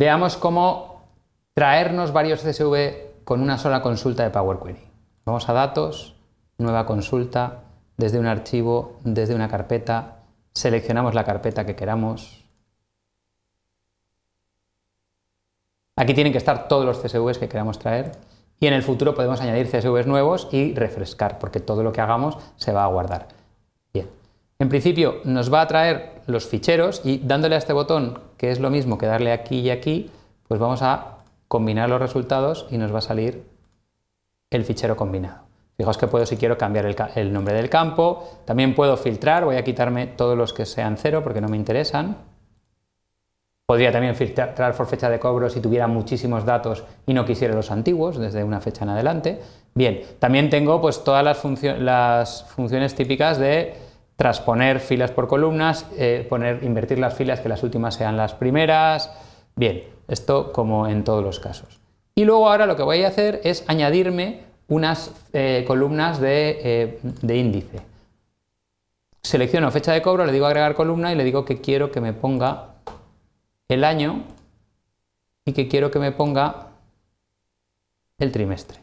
veamos cómo traernos varios CSV con una sola consulta de Power Query. Vamos a datos, nueva consulta, desde un archivo, desde una carpeta, seleccionamos la carpeta que queramos. Aquí tienen que estar todos los CSVs que queramos traer y en el futuro podemos añadir CSV nuevos y refrescar, porque todo lo que hagamos se va a guardar. En principio nos va a traer los ficheros y dándole a este botón, que es lo mismo que darle aquí y aquí, pues vamos a combinar los resultados y nos va a salir el fichero combinado. Fijaos que puedo si quiero cambiar el, nombre del campo, también puedo filtrar, voy a quitarme todos los que sean cero porque no me interesan. Podría también filtrar por fecha de cobro si tuviera muchísimos datos y no quisiera los antiguos, desde una fecha en adelante. Bien, también tengo pues todas las funciones típicas de transponer filas por columnas, eh, poner, invertir las filas que las últimas sean las primeras. Bien, esto como en todos los casos. Y luego ahora lo que voy a hacer es añadirme unas eh, columnas de, eh, de, índice. Selecciono fecha de cobro, le digo agregar columna y le digo que quiero que me ponga el año y que quiero que me ponga el trimestre.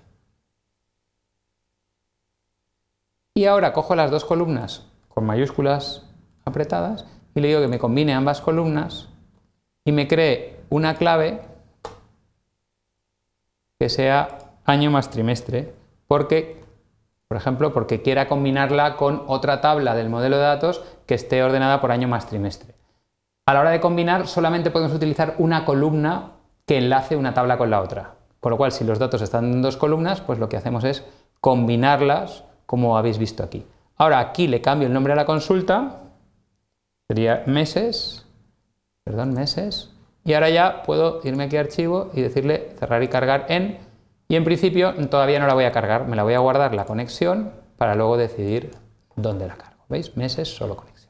Y ahora cojo las dos columnas con mayúsculas apretadas y le digo que me combine ambas columnas y me cree una clave que sea año más trimestre, porque, por ejemplo, porque quiera combinarla con otra tabla del modelo de datos que esté ordenada por año más trimestre. A la hora de combinar solamente podemos utilizar una columna que enlace una tabla con la otra. Con lo cual, si los datos están en dos columnas, pues lo que hacemos es combinarlas como habéis visto aquí. Ahora aquí le cambio el nombre a la consulta, sería meses, perdón, meses, y ahora ya puedo irme aquí a archivo y decirle cerrar y cargar en, y en principio todavía no la voy a cargar, me la voy a guardar la conexión para luego decidir dónde la cargo. ¿Veis? Meses solo conexión.